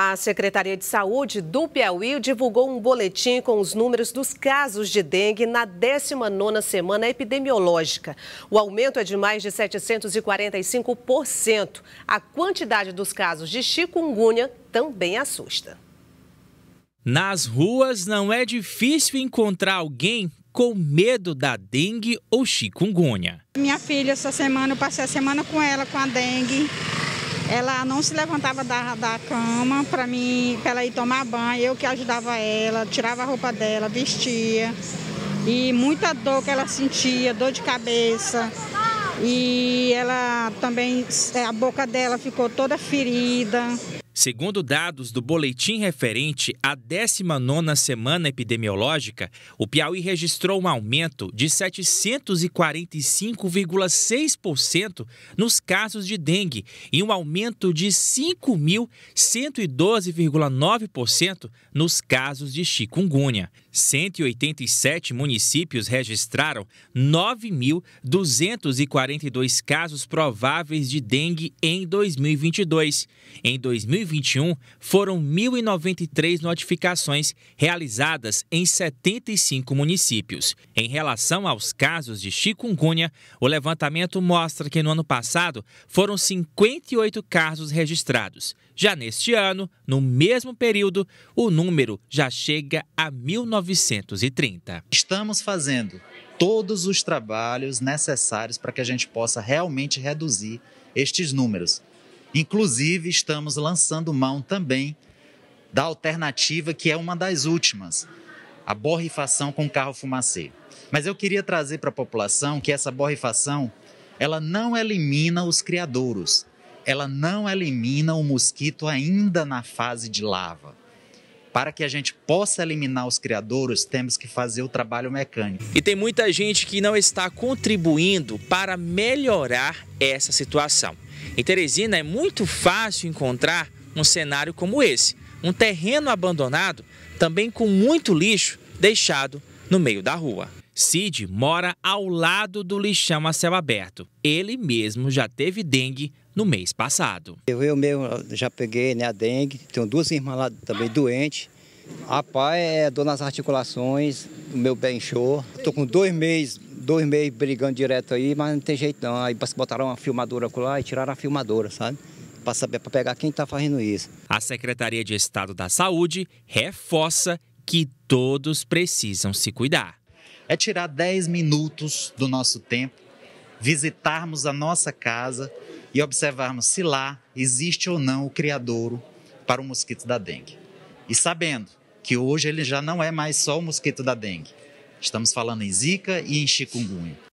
A Secretaria de Saúde do Piauí divulgou um boletim com os números dos casos de dengue na 19ª semana epidemiológica. O aumento é de mais de 745%. A quantidade dos casos de chikungunya também assusta. Nas ruas não é difícil encontrar alguém com medo da dengue ou chikungunya. Minha filha, essa semana, eu passei a semana com ela, com a dengue. Ela não se levantava da, da cama para mim, para ela ir tomar banho, eu que ajudava ela, tirava a roupa dela, vestia. E muita dor que ela sentia, dor de cabeça e ela também, é, a boca dela ficou toda ferida. Segundo dados do boletim referente à 19ª semana epidemiológica, o Piauí registrou um aumento de 745,6% nos casos de dengue e um aumento de 5.112,9% nos casos de chikungunya. 187 municípios registraram 9.240 42 casos prováveis de dengue em 2022. Em 2021, foram 1.093 notificações realizadas em 75 municípios. Em relação aos casos de chikungunya, o levantamento mostra que no ano passado foram 58 casos registrados. Já neste ano, no mesmo período, o número já chega a 1.930. Estamos fazendo todos os trabalhos necessários para que a gente gente possa realmente reduzir estes números. Inclusive, estamos lançando mão também da alternativa que é uma das últimas, a borrifação com carro fumacê. Mas eu queria trazer para a população que essa borrifação, ela não elimina os criadouros, ela não elimina o mosquito ainda na fase de lava. Para que a gente possa eliminar os criadouros, temos que fazer o trabalho mecânico. E tem muita gente que não está contribuindo para melhorar essa situação. Em Teresina é muito fácil encontrar um cenário como esse, um terreno abandonado, também com muito lixo deixado no meio da rua. Cid mora ao lado do lixão a céu aberto. Ele mesmo já teve dengue no mês passado. Eu, eu mesmo já peguei né, a dengue, tenho duas irmãs lá também doentes. Rapaz, é dor nas articulações, o meu bem show. Tô com dois meses, dois meses brigando direto aí, mas não tem jeito não. Aí botaram uma filmadora lá e tiraram a filmadora, sabe? Para saber, para pegar quem está fazendo isso. A Secretaria de Estado da Saúde reforça que todos precisam se cuidar. É tirar 10 minutos do nosso tempo, visitarmos a nossa casa e observarmos se lá existe ou não o criadouro para o mosquito da dengue. E sabendo que hoje ele já não é mais só o mosquito da dengue. Estamos falando em zika e em chikungunya.